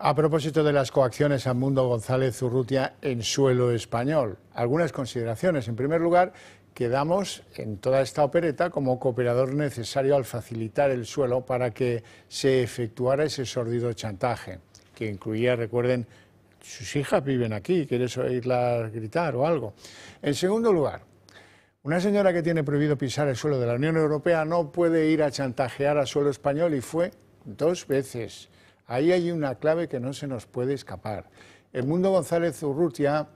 A propósito de las coacciones a Mundo González Zurrutia en suelo español, algunas consideraciones. En primer lugar, quedamos en toda esta opereta como cooperador necesario al facilitar el suelo para que se efectuara ese sordido chantaje, que incluía, recuerden, sus hijas viven aquí, quieres oírlas gritar o algo. En segundo lugar, una señora que tiene prohibido pisar el suelo de la Unión Europea no puede ir a chantajear a suelo español y fue dos veces Ahí hay una clave que no se nos puede escapar. El mundo González Urrutia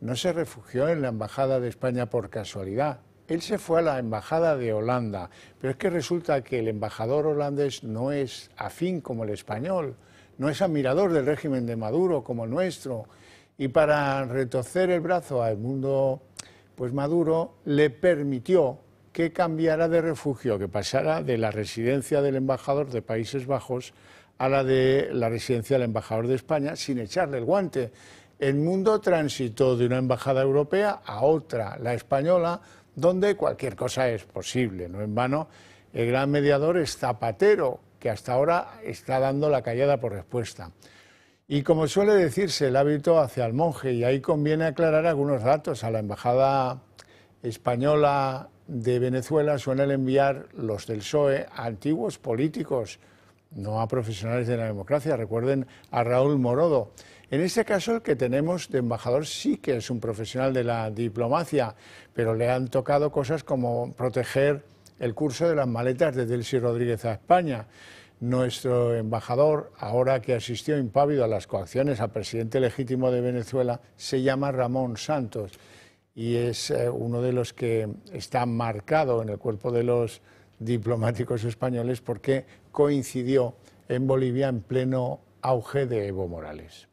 no se refugió en la Embajada de España por casualidad. Él se fue a la Embajada de Holanda, pero es que resulta que el embajador holandés no es afín como el español, no es admirador del régimen de Maduro como el nuestro. Y para retorcer el brazo al mundo, pues Maduro le permitió que cambiara de refugio, que pasara de la residencia del embajador de Países Bajos a la de la residencia del embajador de España sin echarle el guante. El mundo transitó de una embajada europea a otra, la española, donde cualquier cosa es posible. No en vano, el gran mediador es Zapatero, que hasta ahora está dando la callada por respuesta. Y como suele decirse, el hábito hacia el monje, y ahí conviene aclarar algunos datos. A la embajada española de Venezuela suelen enviar los del PSOE antiguos políticos no a profesionales de la democracia. Recuerden a Raúl Morodo. En este caso, el que tenemos de embajador sí que es un profesional de la diplomacia, pero le han tocado cosas como proteger el curso de las maletas de Delcy Rodríguez a España. Nuestro embajador, ahora que asistió impávido a las coacciones al presidente legítimo de Venezuela, se llama Ramón Santos y es eh, uno de los que está marcado en el cuerpo de los diplomáticos españoles porque coincidió en Bolivia en pleno auge de Evo Morales.